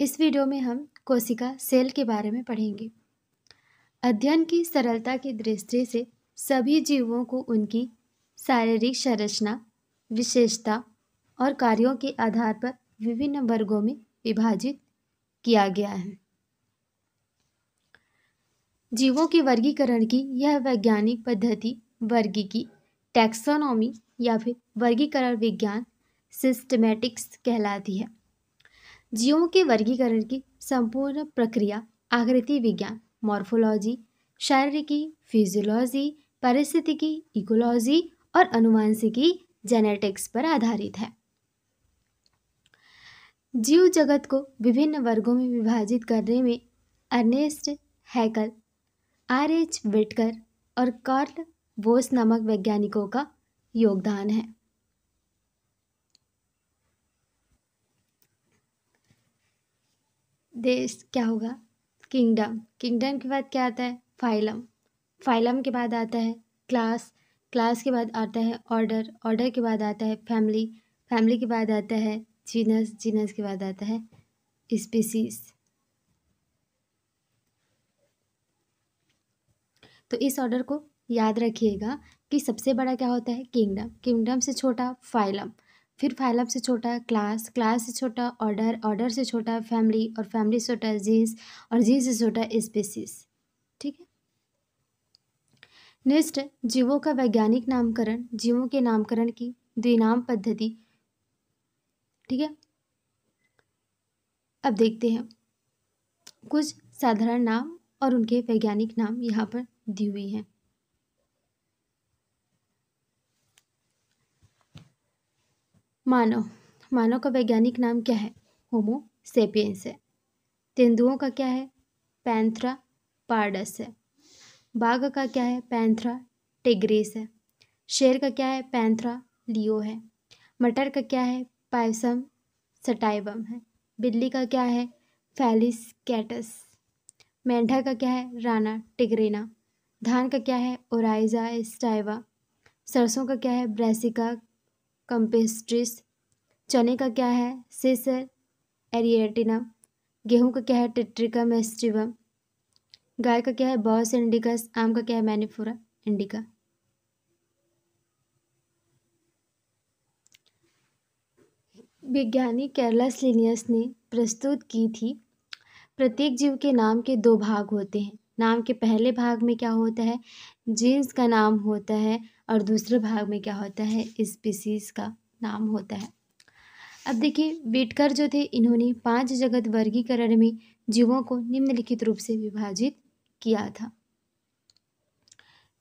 इस वीडियो में हम कोशिका सेल के बारे में पढ़ेंगे अध्ययन की सरलता की दृष्टि से सभी जीवों को उनकी शारीरिक संरचना विशेषता और कार्यों के आधार पर विभिन्न वर्गों में विभाजित किया गया है जीवों के वर्गीकरण की यह वैज्ञानिक पद्धति वर्गी की टैक्सोनॉमी या फिर वर्गीकरण विज्ञान सिस्टमेटिक्स कहलाती है जीवों के वर्गीकरण की संपूर्ण प्रक्रिया आकृति विज्ञान मॉर्फोलॉजी शारीरिकी फिजियोलॉजी परिस्थितिकी इकोलॉजी और अनुवांशिकी जेनेटिक्स पर आधारित है जीव जगत को विभिन्न वर्गों में विभाजित करने में Ernest Haeckel R H Whittaker और कार्ल बोस नामक वैज्ञानिकों का योगदान है देश क्या होगा किंगडम किंगडम के बाद क्या आता है फाइलम फाइलम के बाद आता है क्लास क्लास के बाद आता है ऑर्डर ऑर्डर के बाद आता है फैमिली फैमिली के बाद आता है जीनस जीनस के बाद आता है स्पीसीज तो इस ऑर्डर को याद रखिएगा कि सबसे बड़ा क्या होता है किंगडम किंगडम से छोटा फाइलम फिर फाइलअप से छोटा क्लास क्लास से छोटा ऑर्डर ऑर्डर से छोटा फैमिली और फैमिली से छोटा जीन्स और जीन्स से छोटा स्पेसिस ठीक है नेक्स्ट जीवों का वैज्ञानिक नामकरण जीवों के नामकरण की द्विनाम पद्धति ठीक है अब देखते हैं कुछ साधारण नाम और उनके वैज्ञानिक नाम यहाँ पर दी हुई हैं मानव मानव का वैज्ञानिक नाम क्या है होमो सेपियंस है तेंदुओं का क्या है पैंथ्रा पार्डस है बाघ का क्या है पैंथ्रा टिग्रेस है शेर का क्या है पैंथ्रा लियो है मटर का क्या है पायसम सटाइवम है बिल्ली का क्या है फैलिस कैटस मेंढा का क्या है राना टिग्रेना धान का क्या है ओराइजा स्टाइवा सरसों का क्या है ब्रेसिका कंपेस्ट्रिस चने का क्या है सिस है एरिएटिना गेहूं का क्या है टिट्रिका मेस्टिवम गाय का क्या है बॉस इंडिकस आम का क्या है मैनिफोरा इंडिका विज्ञानी केरला स्लिनियस ने प्रस्तुत की थी प्रत्येक जीव के नाम के दो भाग होते हैं नाम के पहले भाग में क्या होता है जीन्स का नाम होता है और दूसरे भाग में क्या होता है स्पीसीज का नाम होता है अब देखिए बीटकर जो थे इन्होंने पांच जगत वर्गीकरण में जीवों को निम्नलिखित रूप से विभाजित किया था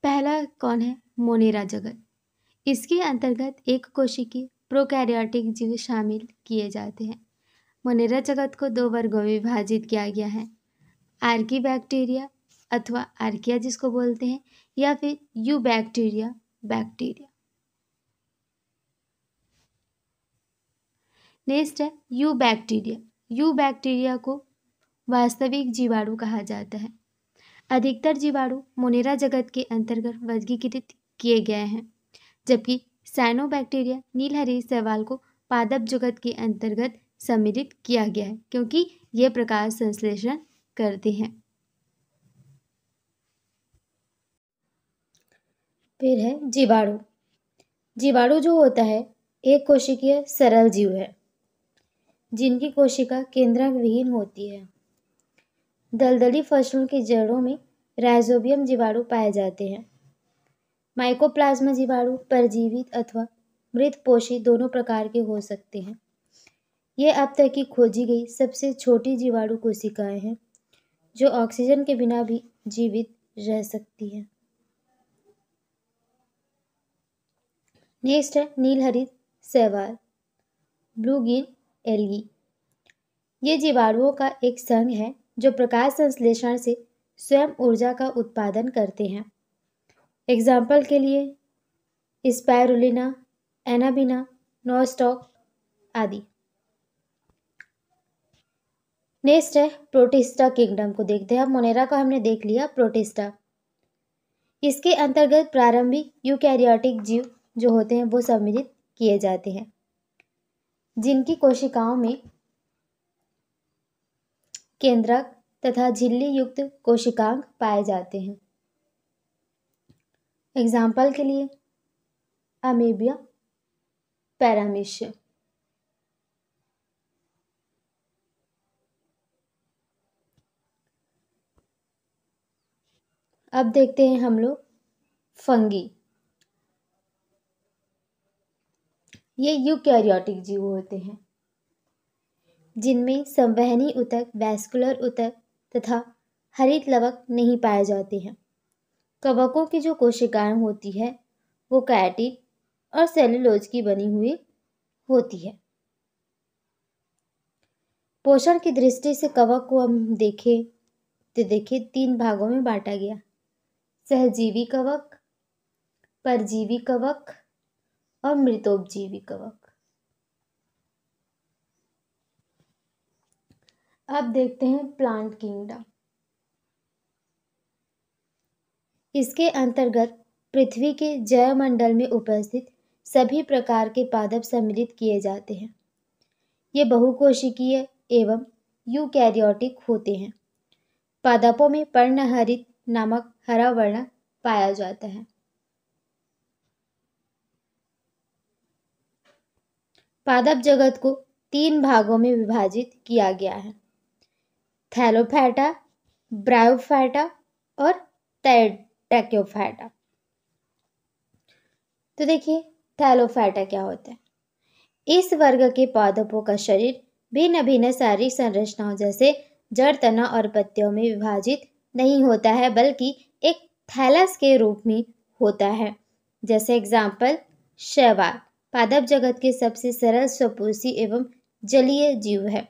पहला कौन है मोनेरा जगत इसके अंतर्गत एक कोशिकीय प्रोकैरियोटिक जीव शामिल किए जाते हैं मोनेरा जगत को दो वर्गों में विभाजित किया गया है आर्की बैक्टीरिया अथवा आर्किया जिसको बोलते हैं या फिर यू बैक्टीरिया बैक्टीरिया नेक्स्ट है यू बैक्टीरिया यू बैक्टीरिया को वास्तविक जीवाणु कहा जाता है अधिकतर जीवाणु मोनेरा जगत के अंतर्गत वर्गीकृत किए गए हैं जबकि साइनोबैक्टीरिया नीलहरी सवाल को पादप जगत के अंतर्गत सम्मिलित किया गया है क्योंकि ये प्रकाश संश्लेषण करते हैं फिर है जीवाणु जीवाणु जो होता है एक कोशिकीय सरल जीव है जिनकी कोशिका विहीन होती है दलदली फसलों की जड़ों में राइजोबियम जीवाणु पाए जाते हैं माइकोप्लाज्मा जीवाणु परजीवित अथवा मृत पोषी दोनों प्रकार के हो सकते हैं ये अब तक की खोजी गई सबसे छोटी जीवाणु कोशिकाएं हैं जो ऑक्सीजन के बिना भी जीवित रह सकती हैं नेक्स्ट है नीलहरित सेवाल ब्लू गिन एलगी e. ये जीवाणुओं का एक संघ है जो प्रकाश संश्लेषण से स्वयं ऊर्जा का उत्पादन करते हैं एग्जाम्पल के लिए स्पायरुलिना एनाबिना नोस्टॉक आदि नेक्स्ट है प्रोटिस्टा किंगडम को देखते हैं मोनेरा को हमने देख लिया प्रोटिस्टा इसके अंतर्गत प्रारंभिक यूकैरियोटिक जीव जो होते हैं वो सम्मिलित किए जाते हैं जिनकी कोशिकाओं में केंद्रक तथा झिल्ली युक्त कोशिकांग पाए जाते हैं एग्जाम्पल के लिए अमेबिया पैरामिश अब देखते हैं हम लोग फंगी ये यूकैरियोटिक जीव होते हैं जिनमें संवहनी उतक वैस्कुलर उतक तथा हरित लवक नहीं पाए जाते हैं कवकों की जो कोशिकाएं होती है वो कैटिक और सेलुलोज की बनी हुई होती है पोषण की दृष्टि से कवक को हम देखें तो देखिए तीन भागों में बांटा गया सहजीवी कवक परजीवी कवक और मृतोपजीवी कवक अब देखते हैं प्लांट किंगडम इसके अंतर्गत पृथ्वी के जयमंडल में उपस्थित सभी प्रकार के पादप सम्मिलित किए जाते हैं ये बहुकोशिकीय एवं यूकैरियोटिक होते हैं पादपों में पर्णहरित नामक हरा वर्ण पाया जाता है पादप जगत को तीन भागों में विभाजित किया गया है थैलोफैटा ब्रायोफैटा और टैक्योफैटा तो देखिए थैलोफैटा क्या होता है इस वर्ग के पादपों का शरीर भिन्न भिन्न शारीरिक संरचनाओं जैसे जड़ तना और पत्तियों में विभाजित नहीं होता है बल्कि एक थैलस के रूप में होता है जैसे एग्जाम्पल शैवाल पादप जगत के सबसे सरल स्वपोषी एवं जलीय जीव है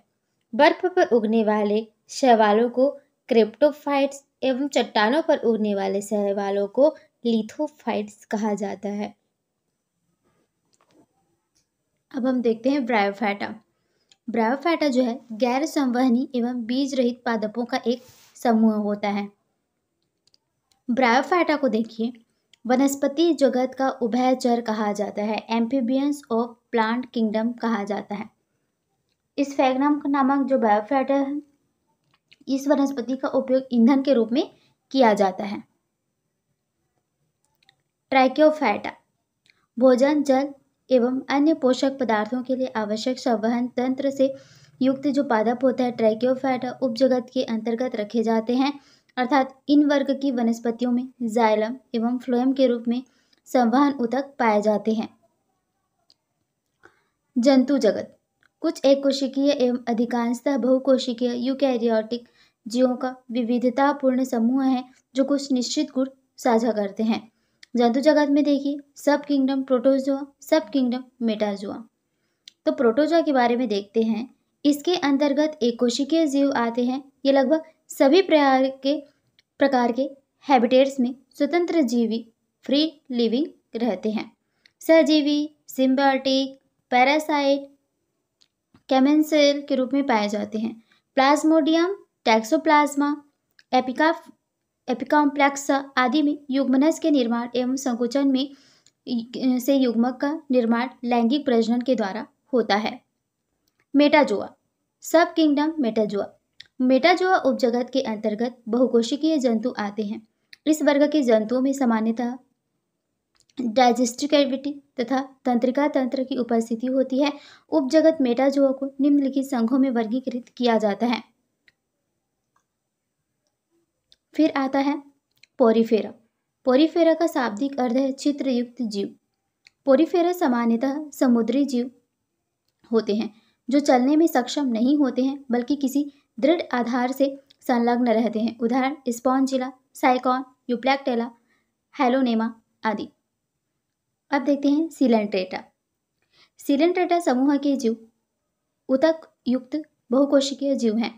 बर्फ पर उगने वाले शैवालों को क्रिप्टोफाइट्स एवं चट्टानों पर उगने वाले शैवालों को लिथोफाइट्स कहा जाता है अब हम देखते हैं ब्रायोफाइटा ब्रायोफाइटा जो है गैर संवहनी एवं बीज रहित पादपों का एक समूह होता है ब्रायोफाइटा को देखिए वनस्पति जगत का उभयचर कहा जाता है एम्फीबियंस ऑफ प्लांट किंगडम कहा जाता है इस फैगनम नामक जो बायोफैट है इस वनस्पति का उपयोग ईंधन के रूप में किया जाता है ट्रैक्योफैटा भोजन जल एवं अन्य पोषक पदार्थों के लिए आवश्यक संवहन तंत्र से युक्त जो पादप होता है ट्रैक्योफैटा उपजगत के अंतर्गत रखे जाते हैं अर्थात इन वर्ग की वनस्पतियों में जाइलम एवं फ्लोएम के रूप में संवहन उतक पाए जाते हैं जंतु जगत कुछ एक कोशिकीय एवं अधिकांशतः बहुकोशिकीय यूकैरियोटिक जीवों का विविधतापूर्ण समूह है जो कुछ निश्चित गुण साझा करते हैं जंतु जगत में देखिए sub kingdom Protozoa sub kingdom Metazoa तो प्रोटोजोआ के बारे में देखते हैं इसके अंतर्गत एक कोशिकीय जीव आते हैं ये लगभग सभी प्रकार के प्रकार के हैबिटेट्स में स्वतंत्र जीवी फ्री लिविंग रहते हैं सहजीवी सिम्बाटिक पैरासाइट कैमेंसेल के रूप में पाए जाते हैं प्लाज्मोडियम टैक्सोप्लाज्मा एपिकाफ एपिकॉम्प्लेक्सा आदि में युग्मनस के निर्माण एवं संकुचन में से युग्मक का निर्माण लैंगिक प्रजनन के द्वारा होता है मेटाजुआ सब किंगडम मेटाजुआ मेटाजोआ उपजगत के अंतर्गत बहुकोशिकीय जंतु आते हैं इस वर्ग के जंतुओं में सामान्यतः डाइजेस्टिव कैविटी तथा तंत्रिका तंत्र की उपस्थिति होती है उपजगत मेटाजोआ को निम्नलिखित संघों में वर्गीकृत किया जाता है फिर आता है पोरीफेरा पोरीफेरा का शाब्दिक अर्थ है छिद्रयुक्त जीव पोरीफेरा सामान्यतः समुद्री जीव होते हैं जो चलने में सक्षम नहीं होते हैं बल्कि किसी दृढ़ आधार से संलग्न रहते हैं उदाहरण स्पॉन्जिला साइकॉन यूप्लैक्टेला हेलोनेमा आदि अब देखते हैं सिलेंट्रेटा सिलेंट्रेटा समूह के जीव उतक युक्त बहुकोशिकीय जीव हैं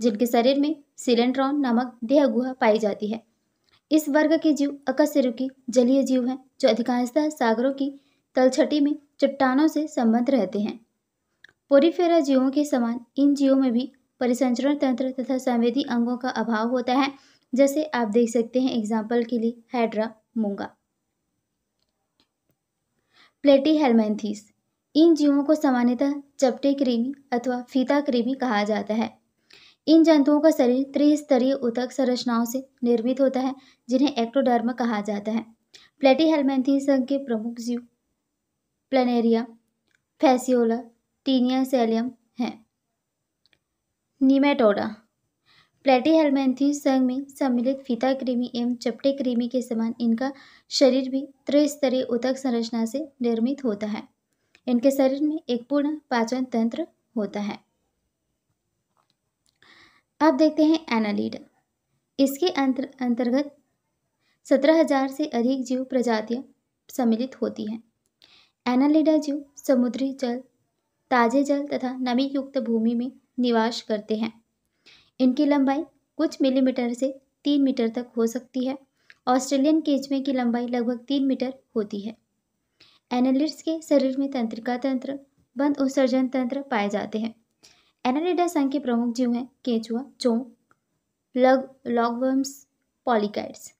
जिनके शरीर में सिलेंट्रॉन नामक देह गुहा पाई जाती है इस वर्ग के जीव अकस्यरुकी जलीय जीव हैं जो अधिकांशतः सागरों की तलछटी में चट्टानों से संबद्ध रहते हैं पोरीफेरा जीवों के समान इन जीवों में भी परिसंचरण तंत्र तथा संवेदी अंगों का अभाव होता है जैसे आप देख सकते हैं एग्जाम्पल के लिए हाइड्रा मूंगा प्लेटी हेलमेंथीस इन जीवों को सामान्यतः चपटे कृमि अथवा फीता कृमि कहा जाता है इन जंतुओं का शरीर त्रिस्तरीय उतक संरचनाओं से निर्मित होता है जिन्हें एक्टोडर्म कहा जाता है प्लेटी हेलमेंथीस संघ के प्रमुख जीव प्लेनेरिया फैसियोला टीनिया सेलियम हैं निमेटोडा प्लेटी हेलमेंथी संघ में सम्मिलित फीता कृमि एवं चपटे कृमि के समान इनका शरीर भी त्रिस्तरीय उतक संरचना से निर्मित होता है इनके शरीर में एक पूर्ण पाचन तंत्र होता है अब देखते हैं एनालिड इसके अंतर अंतर्गत सत्रह हजार से अधिक जीव प्रजातियां सम्मिलित होती हैं एनालिडा जीव समुद्री जल ताजे जल तथा नमी युक्त भूमि में निवास करते हैं इनकी लंबाई कुछ मिलीमीटर से तीन मीटर तक हो सकती है ऑस्ट्रेलियन केचमे की लंबाई लगभग तीन मीटर होती है एनालिड्स के शरीर में तंत्रिका तंत्र बंद उत्सर्जन तंत्र पाए जाते हैं एनालिडा संघ के प्रमुख जीव हैं केचुआ चोंक लग लॉगवर्म्स पॉलिकाइड्स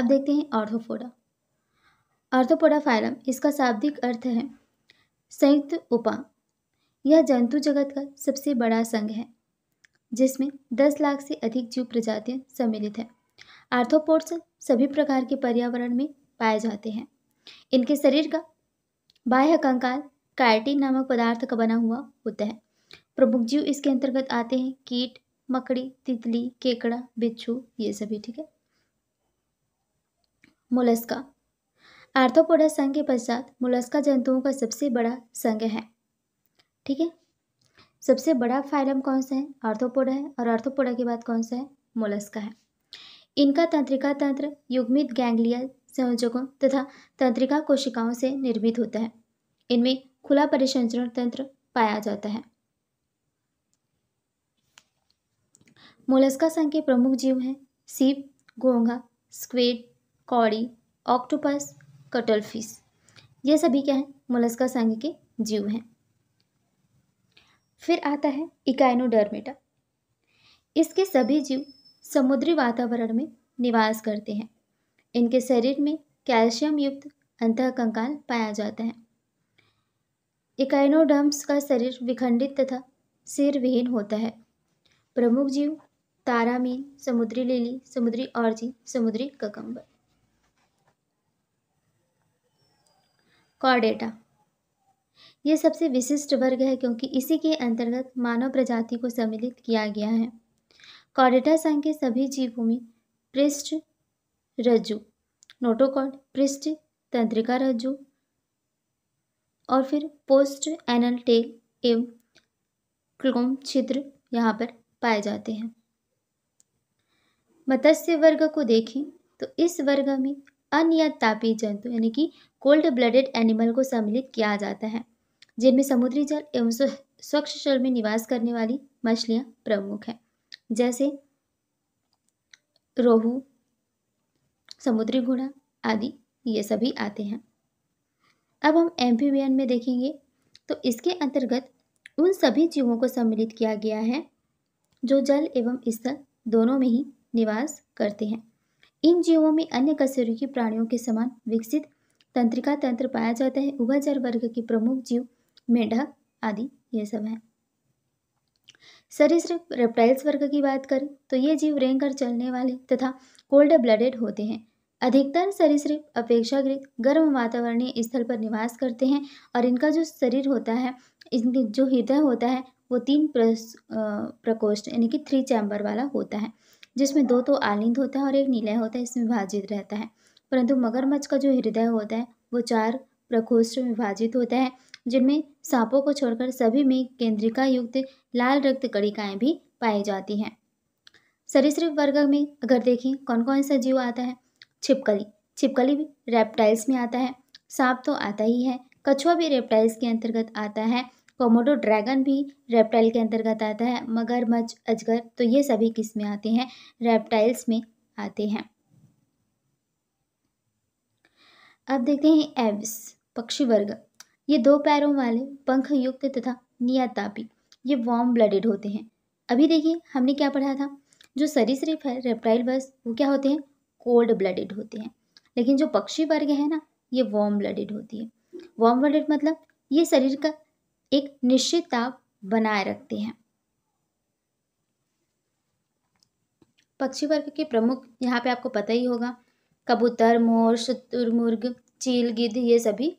अब देखते हैं ऑर्थोफोडा ऑर्थोपोडा फाइलम इसका शाब्दिक अर्थ है संयुक्त उपांग यह जंतु जगत का सबसे बड़ा संघ है जिसमें 10 लाख से अधिक जीव प्रजातियां सम्मिलित हैं आर्थोपोड्स सभी प्रकार के पर्यावरण में पाए जाते हैं इनके शरीर का बाह्य कंकाल कायटिन नामक पदार्थ का बना हुआ होता है प्रमुख जीव इसके अंतर्गत आते हैं कीट मकड़ी तितली केकड़ा बिच्छू ये सभी ठीक है मुलस्का आर्थोपोडा संघ के पश्चात मुलस्का जंतुओं का सबसे बड़ा संघ है ठीक है सबसे बड़ा फाइलम कौन सा है आर्थोपोडा है और आर्थोपोडा के बाद कौन सा है मोलस्का है इनका तंत्रिका तंत्र युग्मित गैंग्लिया संयोजकों तथा तंत्रिका कोशिकाओं से निर्मित होता है इनमें खुला परिसंचरण तंत्र पाया जाता है मोलस्का संघ के प्रमुख जीव हैं सीप घोंघा स्क्वेड कौड़ी ऑक्टोपस कटलफिश ये सभी क्या हैं मोलस्का संघ के जीव हैं फिर आता है इकाइनोडर्मेटा इसके सभी जीव समुद्री वातावरण में निवास करते हैं इनके शरीर में कैल्शियम युक्त अंतः कंकाल पाया जाता है इकाइनोडर्म्स का शरीर विखंडित तथा सिर विहीन होता है प्रमुख जीव तारामीन समुद्री लीली समुद्री जी समुद्री ककम्बर कॉडेटा ये सबसे विशिष्ट वर्ग है क्योंकि इसी के अंतर्गत मानव प्रजाति को सम्मिलित किया गया है कॉडेटा संघ के सभी जीवों में पृष्ठ रज्जु नोटोकॉड पृष्ठ तंत्रिका रज्जु और फिर पोस्ट एनल टेल एवं क्लोम छिद्र यहाँ पर पाए जाते हैं मत्स्य वर्ग को देखें तो इस वर्ग में अनियत तापी जंतु यानी कि कोल्ड ब्लडेड एनिमल को सम्मिलित किया जाता है जिनमें समुद्री जल एवं स्वच्छ जल में निवास करने वाली मछलियाँ प्रमुख हैं जैसे रोहू समुद्री घोड़ा आदि ये सभी आते हैं अब हम एम्फीबियन में देखेंगे तो इसके अंतर्गत उन सभी जीवों को सम्मिलित किया गया है जो जल एवं स्थल दोनों में ही निवास करते हैं इन जीवों में अन्य की प्राणियों के समान विकसित तंत्रिका तंत्र पाया जाता है उभयचर वर्ग के प्रमुख जीव मेढक आदि ये सब हैं सरीसृप रेप्टाइल्स वर्ग की बात करें तो ये जीव रेंग कर चलने वाले तथा कोल्ड ब्लडेड होते हैं अधिकतर सरीसृप अपेक्षाकृत गर्म वातावरणीय स्थल पर निवास करते हैं और इनका जो शरीर होता है इनके जो हृदय होता है वो तीन प्रकोष्ठ यानी कि थ्री चैम्बर वाला होता है जिसमें दो तो आलिंद होता है और एक नीलय होता है इसमें विभाजित रहता है परंतु मगरमच्छ का जो हृदय होता है वो चार प्रकोष्ठ में विभाजित होता है जिनमें सांपों को छोड़कर सभी में केंद्रिका युक्त लाल रक्त कणिकाएं भी पाई जाती हैं सरीसृप वर्ग में अगर देखें कौन कौन सा जीव आता है छिपकली छिपकली भी रेप्टाइल्स में आता है सांप तो आता ही है कछुआ भी रेप्टाइल्स के अंतर्गत आता है कोमोडो ड्रैगन भी रेप्टाइल के अंतर्गत आता है मगरमच्छ अजगर तो ये सभी किस में आते हैं रेप्टाइल्स में आते हैं अब देखते हैं एव्स पक्षी वर्ग ये दो पैरों वाले पंख युक्त तथा नियतापी ये वार्म ब्लडेड होते हैं अभी देखिए हमने क्या पढ़ा था जो सरीसृप है रेप्टाइल बस वो क्या होते हैं कोल्ड ब्लडेड होते हैं लेकिन जो पक्षी वर्ग है ना ये वार्म ब्लडेड होती है वार्म ब्लडेड मतलब ये शरीर का एक निश्चित ताप बनाए रखते हैं पक्षी वर्ग के प्रमुख यहाँ पे आपको पता ही होगा कबूतर मोर शुतुरमुर्ग चील गिद्ध ये सभी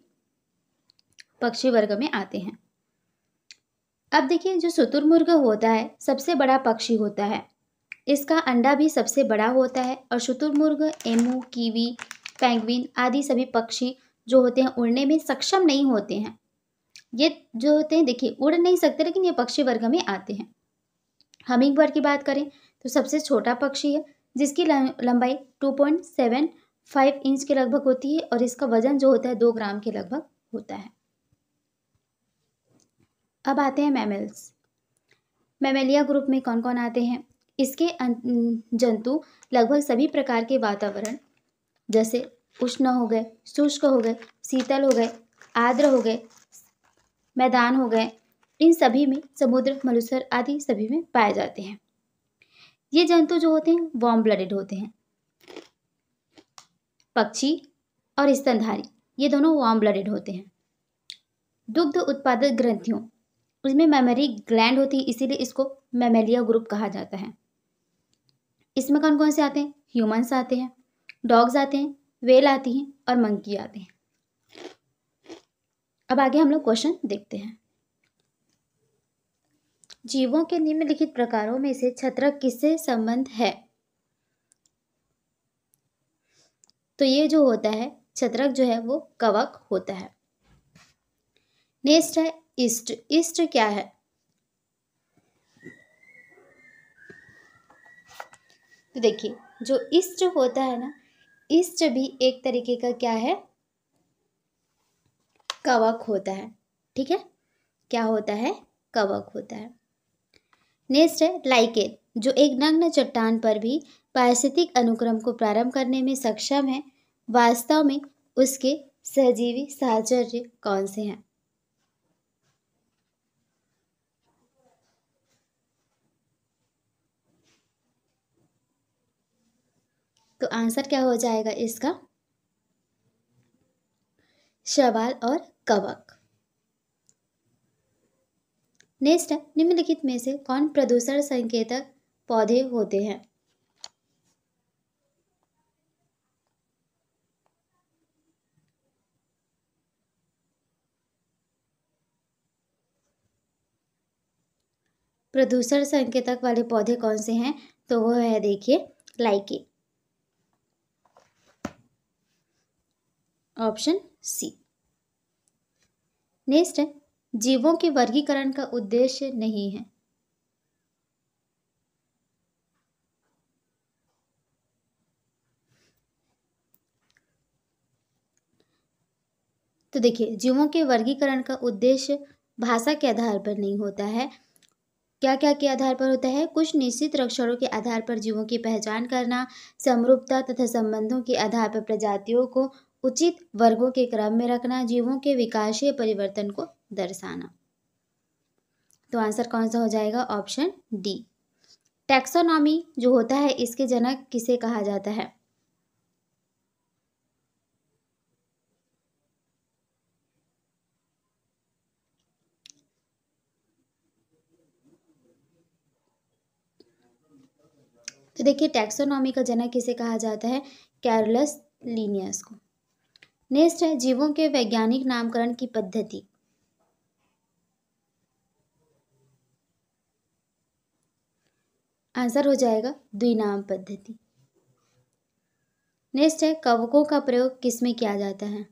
पक्षी वर्ग में आते हैं अब देखिए जो शुतुरमुर्ग होता है सबसे बड़ा पक्षी होता है इसका अंडा भी सबसे बड़ा होता है और शुतुरमुर्ग एमू कीवी पैंगविन आदि सभी पक्षी जो होते हैं उड़ने में सक्षम नहीं होते हैं ये जो होते हैं देखिए उड़ नहीं सकते लेकिन ये पक्षी वर्ग में आते हैं हमिंग बर्ड की बात करें तो सबसे छोटा पक्षी है जिसकी लंबाई two point seven five inch के लगभग होती है और इसका वजन जो होता है दो ग्राम के लगभग होता है अब आते हैं मैमल्स मेमेलिया ग्रुप में कौन कौन आते हैं इसके अं-, जंतु लगभग सभी प्रकार के वातावरण जैसे उष्ण हो गए शुष्क हो गए शीतल हो गए आर्द्र हो गए मैदान हो गए इन सभी में समुद्र मलुसर आदि सभी में पाए जाते हैं ये जंतु जो होते हैं वॉम ब्लडेड होते हैं पक्षी और स्तनधारी ये दोनों वार्म ब्लडेड होते हैं दुग्ध उत्पादक ग्रंथियों उसमें मेमरी ग्लैंड होती है इसीलिए इसको मेमेलिया ग्रुप कहा जाता है इसमें कौन कौन से आते हैं ह्यूमन्स आते हैं डॉग्स आते हैं वेल आती हैं और मंकी आते हैं अब आगे हम लोग क्वेश्चन देखते हैं जीवों के निम्नलिखित प्रकारों में से छत्रक किससे संबंध है तो ये जो होता है छत्रक जो है वो कवक होता है नेक्स्ट है ईस्ट ईस्ट क्या है तो देखिए जो ईस्ट होता है ना ईस्ट भी एक तरीके का क्या है कवक होता है ठीक है क्या होता है कवक होता है नेक्स्ट है लाइकेन जो एक नग्न चट्टान पर भी पारिस्थितिक अनुक्रम को प्रारंभ करने में सक्षम है वास्तव में उसके सहजीवी साहचर्य कौन से हैं तो आंसर क्या हो जाएगा इसका शवाल और कवक नेक्स्ट है निम्नलिखित में से कौन प्रदूषण संकेतक पौधे होते हैं प्रदूषण संकेतक वाले पौधे कौन से हैं तो वो है देखिए लाइकी ऑप्शन सी नेक्स्ट है जीवों के वर्गीकरण का उद्देश्य नहीं है तो देखिए जीवों के वर्गीकरण का उद्देश्य भाषा के आधार पर नहीं होता है क्या क्या के आधार पर होता है कुछ निश्चित लक्षणों के आधार पर जीवों की पहचान करना समरूपता तथा संबंधों के आधार पर प्रजातियों को उचित वर्गों के क्रम में रखना जीवों के विकासीय परिवर्तन को दर्शाना तो आंसर कौन सा हो जाएगा ऑप्शन डी टैक्सोनॉमी जो होता है इसके जनक किसे कहा जाता है तो देखिए टैक्सोनॉमी का जनक किसे कहा जाता है कैरलस लीनियस को नेक्स्ट है जीवों के वैज्ञानिक नामकरण की पद्धति आंसर हो जाएगा द्विनाम पद्धति नेक्स्ट है कवकों का प्रयोग किसमें किया जाता है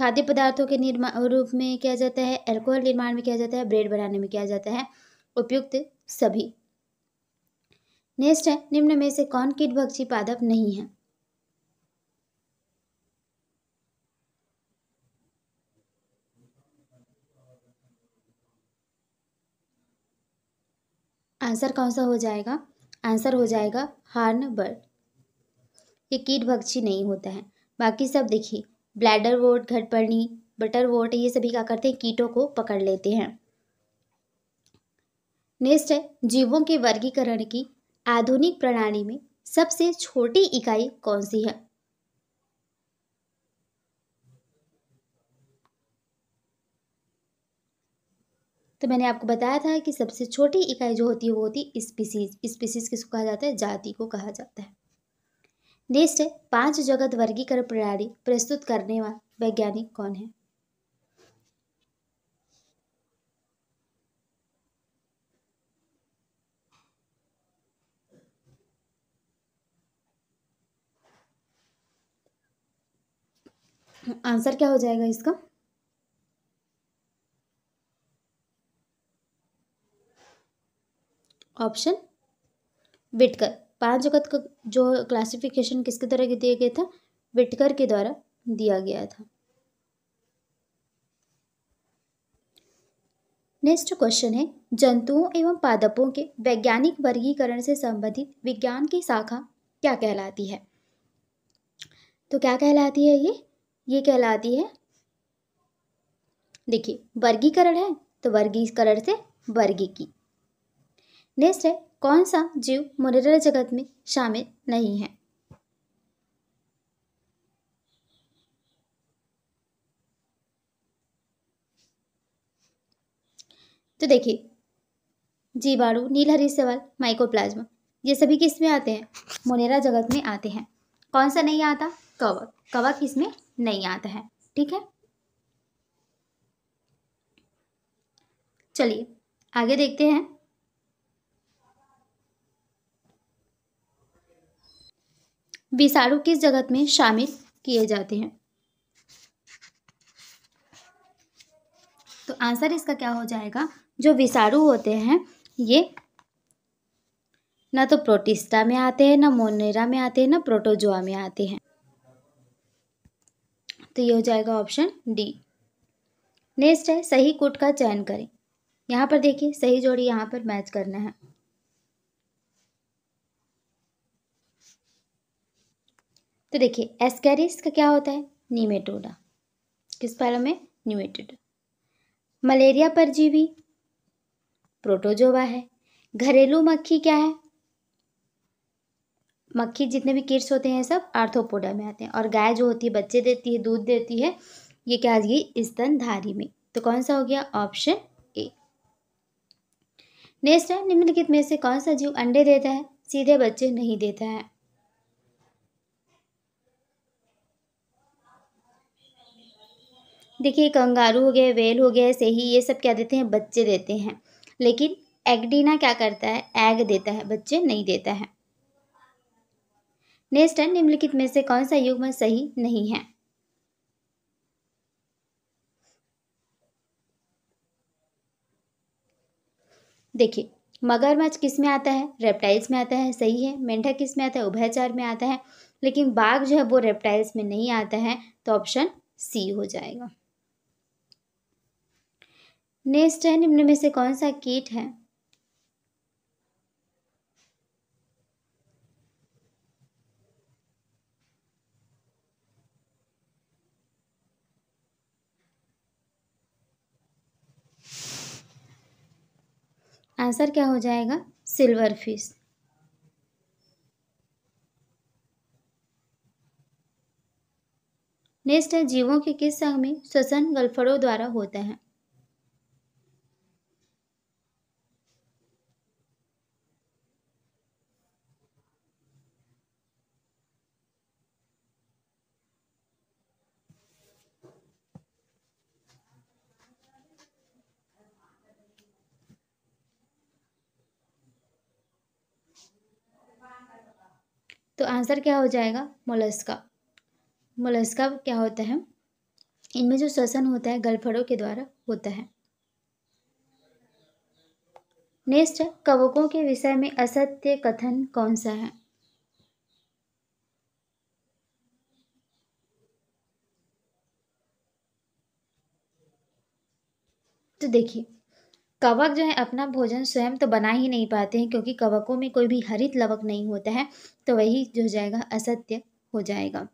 खाद्य पदार्थों के निर्माण रूप में किया जाता है एल्कोहल निर्माण में किया जाता है ब्रेड बनाने में किया जाता है उपयुक्त सभी नेक्स्ट है निम्न में से कौन कीट भक्षी पादप नहीं है आंसर कौन सा हो जाएगा आंसर हो जाएगा हार्न बर्ड ये कीट भक्षी नहीं होता है बाकी सब देखिए ब्लैडर वोट घटपर्णी बटर वोट ये सभी क्या करते हैं कीटों को पकड़ लेते हैं नेक्स्ट है जीवों के वर्गीकरण की आधुनिक प्रणाली में सबसे छोटी इकाई कौन सी है तो मैंने आपको बताया था कि सबसे छोटी इकाई जो होती है वो होती है स्पीसीज स्पीसीज किसको कहा जाता है जाति को कहा जाता है नेक्स्ट है पांच जगत वर्गीकरण प्रणाली प्रस्तुत करने वाला वैज्ञानिक कौन है आंसर क्या हो जाएगा इसका ऑप्शन विटकर पांच जगत का जो क्लासिफिकेशन किसके द्वारा दिया गया था विटकर के द्वारा दिया गया था नेक्स्ट क्वेश्चन है जंतुओं एवं पादपों के वैज्ञानिक वर्गीकरण से संबंधित विज्ञान की शाखा क्या कहलाती है तो क्या कहलाती है ये ये कहलाती है देखिए वर्गीकरण है तो वर्गीकरण से वर्गी की नेक्स्ट है कौन सा जीव मुरेरा जगत में शामिल नहीं है तो देखिए जीवाणु नीलहरी सवाल माइकोप्लाज्मा ये सभी किस में आते हैं मुनेरा जगत में आते हैं कौन सा नहीं आता कवक कवक इसमें नहीं आता है ठीक है चलिए आगे देखते हैं विषाणु किस जगत में शामिल किए जाते हैं तो आंसर इसका क्या हो जाएगा जो विषाणु होते हैं ये ना तो प्रोटिस्टा में आते हैं ना मोनेरा में आते हैं ना प्रोटोजोआ में आते हैं तो ये हो जाएगा ऑप्शन डी नेक्स्ट है सही कुट का चयन करें यहाँ पर देखिए सही जोड़ी यहाँ पर मैच करना है तो देखिए एस्कैरिस का क्या होता है नीमेटोडा किस फैलो में न्यूमेटोडा मलेरिया परजीवी प्रोटोजोवा है घरेलू मक्खी क्या है मक्खी जितने भी किड्स होते हैं सब आर्थोपोडा में आते हैं और गाय जो होती है बच्चे देती है दूध देती है ये क्या आ गई स्तनधारी में तो कौन सा हो गया ऑप्शन ए नेक्स्ट है निम्नलिखित में से कौन सा जीव अंडे देता है सीधे बच्चे नहीं देता है देखिए कंगारू हो गए वेल हो गए ही ये सब क्या देते हैं बच्चे देते हैं लेकिन एगडीना क्या करता है एग देता है बच्चे नहीं देता है नेक्स्ट है निम्नलिखित में से कौन सा युग्म सही नहीं है देखिए मगरमच्छ किस में आता है रेप्टाइल्स में आता है सही है मेंढक किस में आता है उभयचर में आता है लेकिन बाघ जो है वो रेप्टाइल्स में नहीं आता है तो ऑप्शन सी हो जाएगा नेक्स्ट है निम्न में से कौन सा कीट है आंसर क्या हो जाएगा सिल्वर फिश नेक्स्ट है जीवों के किस संघ में श्वसन गलफड़ों द्वारा होता है आंसर क्या हो जाएगा मोलस्का मोलस्का क्या होता है इनमें जो श्वसन होता है गलफड़ों के द्वारा होता है नेक्स्ट कवकों के विषय में असत्य कथन कौन सा है तो देखिए कवक जो है अपना भोजन स्वयं तो बना ही नहीं पाते हैं क्योंकि कवकों में कोई भी हरित लवक नहीं होता है तो वही जो जाएगा असत्य हो जाएगा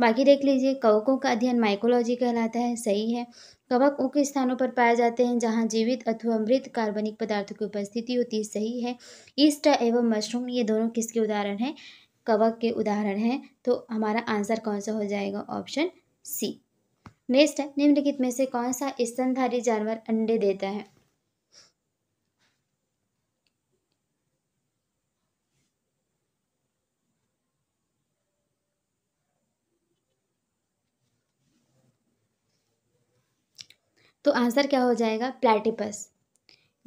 बाकी देख लीजिए कवकों का अध्ययन माइकोलॉजी कहलाता है सही है कवक उन स्थानों पर पाए जाते हैं जहाँ जीवित अथवा मृत कार्बनिक पदार्थों की उपस्थिति होती है सही है ईस्ट एवं मशरूम ये दोनों किसके उदाहरण हैं कवक के उदाहरण हैं तो हमारा आंसर कौन सा हो जाएगा ऑप्शन सी नेक्स्ट निम्नलिखित में से कौन सा स्तनधारी जानवर अंडे देता है तो आंसर क्या हो जाएगा प्लेटिपस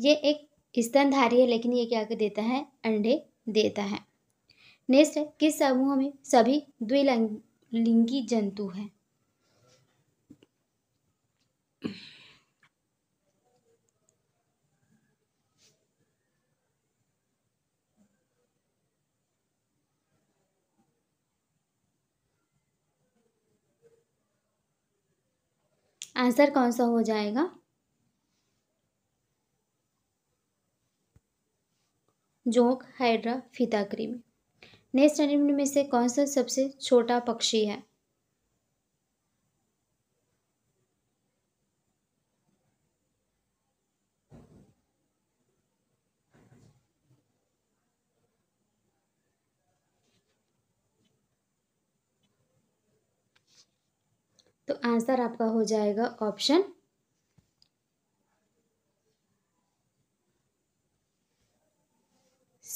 ये एक स्तनधारी है लेकिन ये क्या कर देता है अंडे देता है नेक्स्ट किस समूह में सभी द्विलिंगी जंतु हैं आंसर कौन सा हो जाएगा जोंक हाइड्रा फीता क्रीम नेक्स्ट एनिमल में से कौन सा सबसे छोटा पक्षी है आंसर आपका हो जाएगा ऑप्शन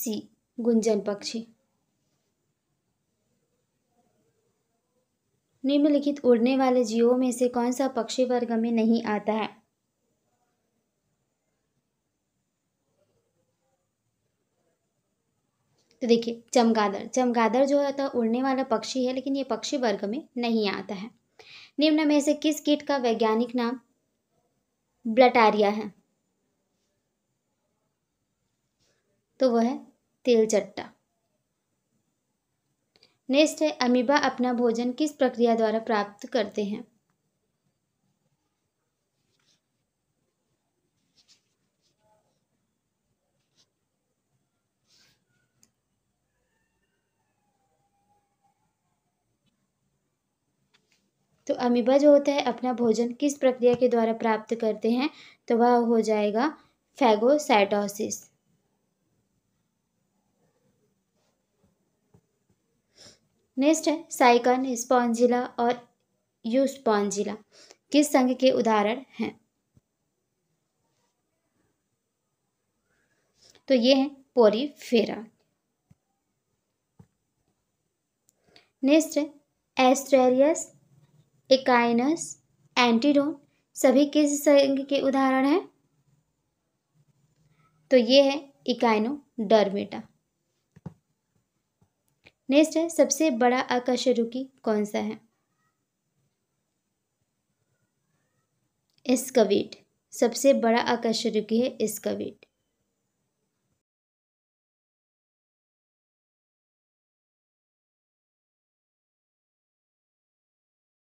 सी गुंजन पक्षी निम्नलिखित उड़ने वाले जीवों में से कौन सा पक्षी वर्ग में नहीं आता है तो देखिए चमगादड़ चमगादड़ जो है तो उड़ने वाला पक्षी है लेकिन ये पक्षी वर्ग में नहीं आता है निम्न में से किस कीट का वैज्ञानिक नाम ब्लटारिया है तो वह है तेलचट्टा नेक्स्ट है अमीबा अपना भोजन किस प्रक्रिया द्वारा प्राप्त करते हैं तो अमीबा जो होता है अपना भोजन किस प्रक्रिया के द्वारा प्राप्त करते हैं तो वह हो जाएगा फैगोसाइटोसिस नेक्स्ट है साइकन स्पॉन्जिला और यूस्पॉन्जिला किस संघ के उदाहरण हैं तो ये हैं पोरीफेरा नेक्स्ट है एस्ट्रेरियस एकाइनस एंटीडोन सभी किस संघ के उदाहरण हैं तो ये है इकाइनो डरमेटा नेक्स्ट है सबसे बड़ा अकशेरुकी कौन सा है स्कविट सबसे बड़ा अकशेरुकी है स्कविट